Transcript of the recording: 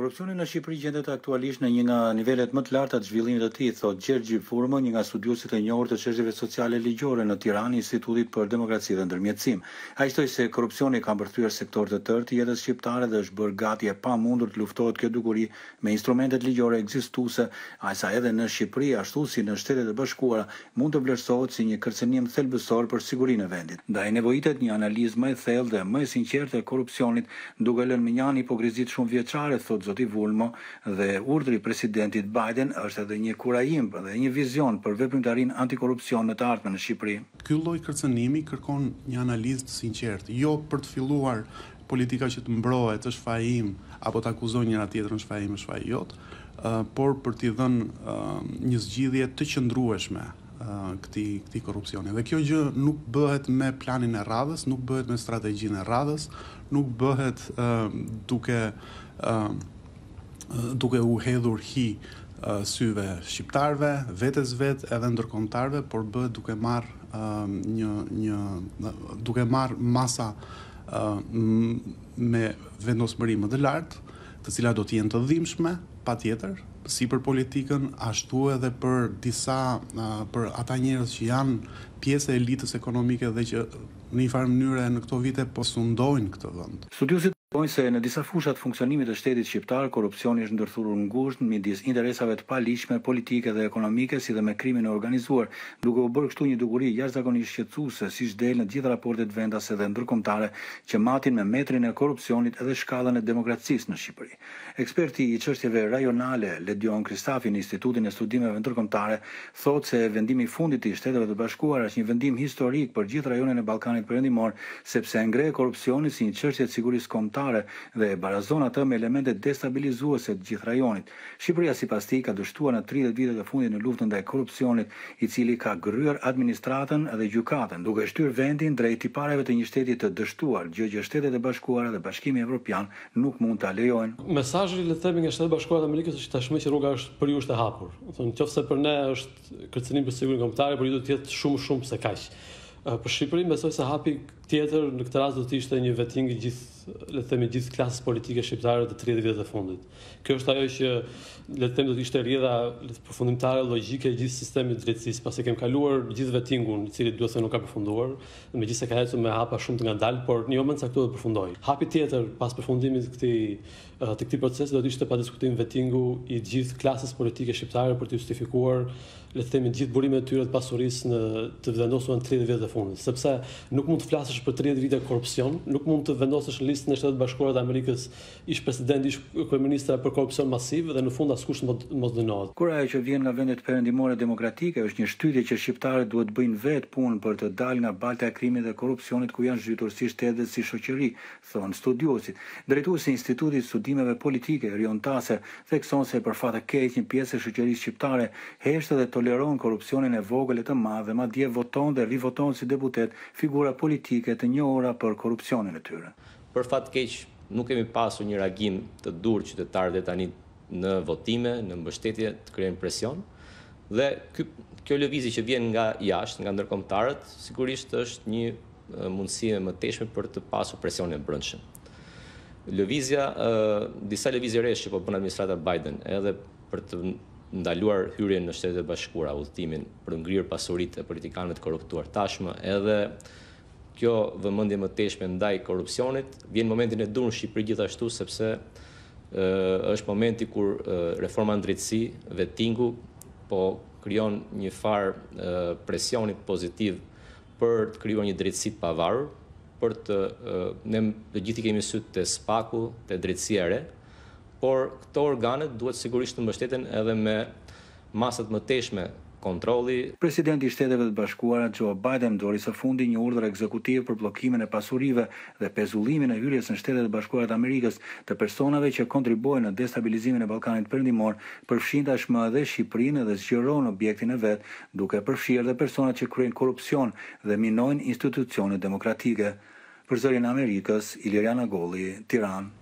Korrupsioni në Shqipëri gjendet aktualisht në një nga nivelet më të larta të zhvillimit të tij, thot Gjergji Furmo, një nga studiosit e njohur të çështjeve sociale ligjore në Tiranë, Institutit për Demokraci dhe Ndërmjetësim. Ai shtoi se korrupsioni ka mbërthyer sektor të tërë të jetës shqiptare dhe është bërë gati e pamundur të luftohet kjo dukuri me instrumentet ligjore ekzistuese, ajsa edhe në Shqipëri ashtu si në Shtetet e Bashkuara mund të vlerësohet si një kërcënim thelbësor për sigurinë e vendit. Ndaj nevojitet një analizë më e thellë dhe më e sinqertë e korrupsionit, duke lënë minjan hipokrizitë shumë vjeçare, thot zoti Vulmo dhe urdhri i presidentit Biden është edhe një kurajim dhe një vizion për veprimtarinë antikorrupsion në të ardhmen në Shqipëri. Ky lloj kërcënimi kërkon një analizë të sinqertë, jo për të filluar politika që të mbrohet është fajim apo të akuzon njëra tjetër është fajim është faj jot, por për t'i dhënë një zgjidhje të qëndrueshme këti këtij korrupsioni. Dhe kjo gjë nuk bëhet me planin e radhës, nuk bëhet me strategjinë e radhës, nuk bëhet duke duke u hedhur hi syve shqiptarve, vetes vet edhe ndërkombëtarve, por bë duke marr një një duke marr masa me vendosmëri më të lartë, të cilat do të jenë të dhimbshme patjetër, si për politikën ashtu edhe për disa për ata njerëz që janë pjesë e elitës ekonomike dhe që në një farë mënyrë në këto vite po sundojnë këtë vend. Studiosit Pojnë se në disa fushat funksionimit të shtetit shqiptar, korupcioni është ndërthurur në gusht në midis interesave të paliqme, politike dhe ekonomike, si dhe me krimin e organizuar, duke u bërë kështu një duguri jashtë zakonisht shqetsuse, si shdel në gjithë raportet vendase dhe ndërkomtare, që matin me metrin e korupcionit edhe shkallën e demokracisë në Shqipëri. Eksperti i qështjeve rajonale, Ledion Kristafi në Institutin e Studimeve Ndërkomtare, thotë se vendimi fundit i shteteve të bashkuar është një vendim historik për gjithë rajonin e Balkanit përëndimor, sepse ngre korupcioni si një qështje të sigurisë dhe e barazon atë me elemente destabilizuese të gjithë rajonit. Shqipëria sipas tij ka dështuar në 30 vite të fundit në luftën ndaj korrupsionit, i cili ka gryer administratën dhe gjykatën, duke shtyr vendin drejt tipareve të një shteti të dështuar, gjë që shtetet e bashkuara dhe Bashkimi Evropian nuk mund ta lejojnë. Mesazhi i lehtë nga shtetet e bashkuara të Amerikës është tashmë që rruga është për ju është e hapur. Do thonë nëse për ne është kërcënim për sigurinë kombëtare, por ju duhet të jetë shumë shumë se kaq. Për Shqipërinë besoj se hapi tjetër në këtë rast do të ishte një veting i gjithë le të themi gjithë klasës politike shqiptare të 30 viteve të fundit. Kjo është ajo që le të them do të ishte rrjedha përfundimtare logjike e gjithë sistemit të drejtësisë, pasi kemi kaluar gjithë vetingun i cili duhet se nuk ka përfunduar, megjithëse ka ecur me hapa shumë të ngadal, por në moment saktë do të përfundojë. Hapi tjetër pas përfundimit të këtij të këtij procesi do të ishte pa diskutim vetingu i gjithë klasës politike shqiptare për të justifikuar le të themi gjithë burimet e tyre të pasurisë në të vendosur në 30 vjet të fundit, sepse nuk mund të flasësh për 30 vite korrupsion, nuk mund të vendosësh në listën e Shtetit Bashkuar të Amerikës ish president ish kryeministra për korrupsion masiv dhe në fund askush mos dënohet. Kur ajo që vjen nga vendet perëndimore demokratike është një shtytje që shqiptarët duhet bëjnë vetë punë për të dalë nga balta e krimit dhe korrupsionit ku janë zhytur si shtet dhe si shoqëri, thon studiosit. Drejtuesi i Institutit Studimeve Politike Rion Tase thekson se për fat të keq një pjesë e shoqërisë shqiptare heshtet dhe toleron korrupsionin e vogël e të madh dhe madje voton dhe rivoton si deputet figura politike e të njëjta ora për korrupsionin e tyre. Për fat keq, nuk kemi pasur një reagim të dur të dhe tani në votime, në mbështetje të krijojnë presion. Dhe ky kjo lëvizje që vjen nga jashtë, nga ndërkombëtarët, sigurisht është një mundësi e teshme për të pasur presionin e brendshëm. Lëvizja, disa lëvizje reshë, që po bën administrata Biden, edhe për të ndaluar hyrjen në shtetet bashkuara udhtimin për ngrirë pasurit e politikanëve të korruptuar, tashmë edhe kjo vëmëndje më teshme ndaj korupcionit, vjen momentin e durë në Shqipëri gjithashtu, sepse është momenti kur reforma ndritësi dhe tingu po kryon një farë presionit pozitiv për të kryon një dritësit pavarur, për të, ne të gjithi kemi sytë të spaku, të re, por këto organet duhet sigurisht të mbështeten edhe me masat më teshme kontrolli. Presidenti i Shteteve të Bashkuara Joe Biden dori së fundi një urdhër ekzekutiv për bllokimin e pasurive dhe pezullimin e hyrjes në Shtetet e Bashkuara të Amerikës të personave që kontribuojnë në destabilizimin e Ballkanit Perëndimor, përfshin tashmë edhe Shqipërinë dhe zgjeron objektin e vet, duke përfshirë edhe personat që kryejnë korrupsion dhe minojnë institucionet demokratike. Për zërin Amerikës, Iliriana Goli, Tiran.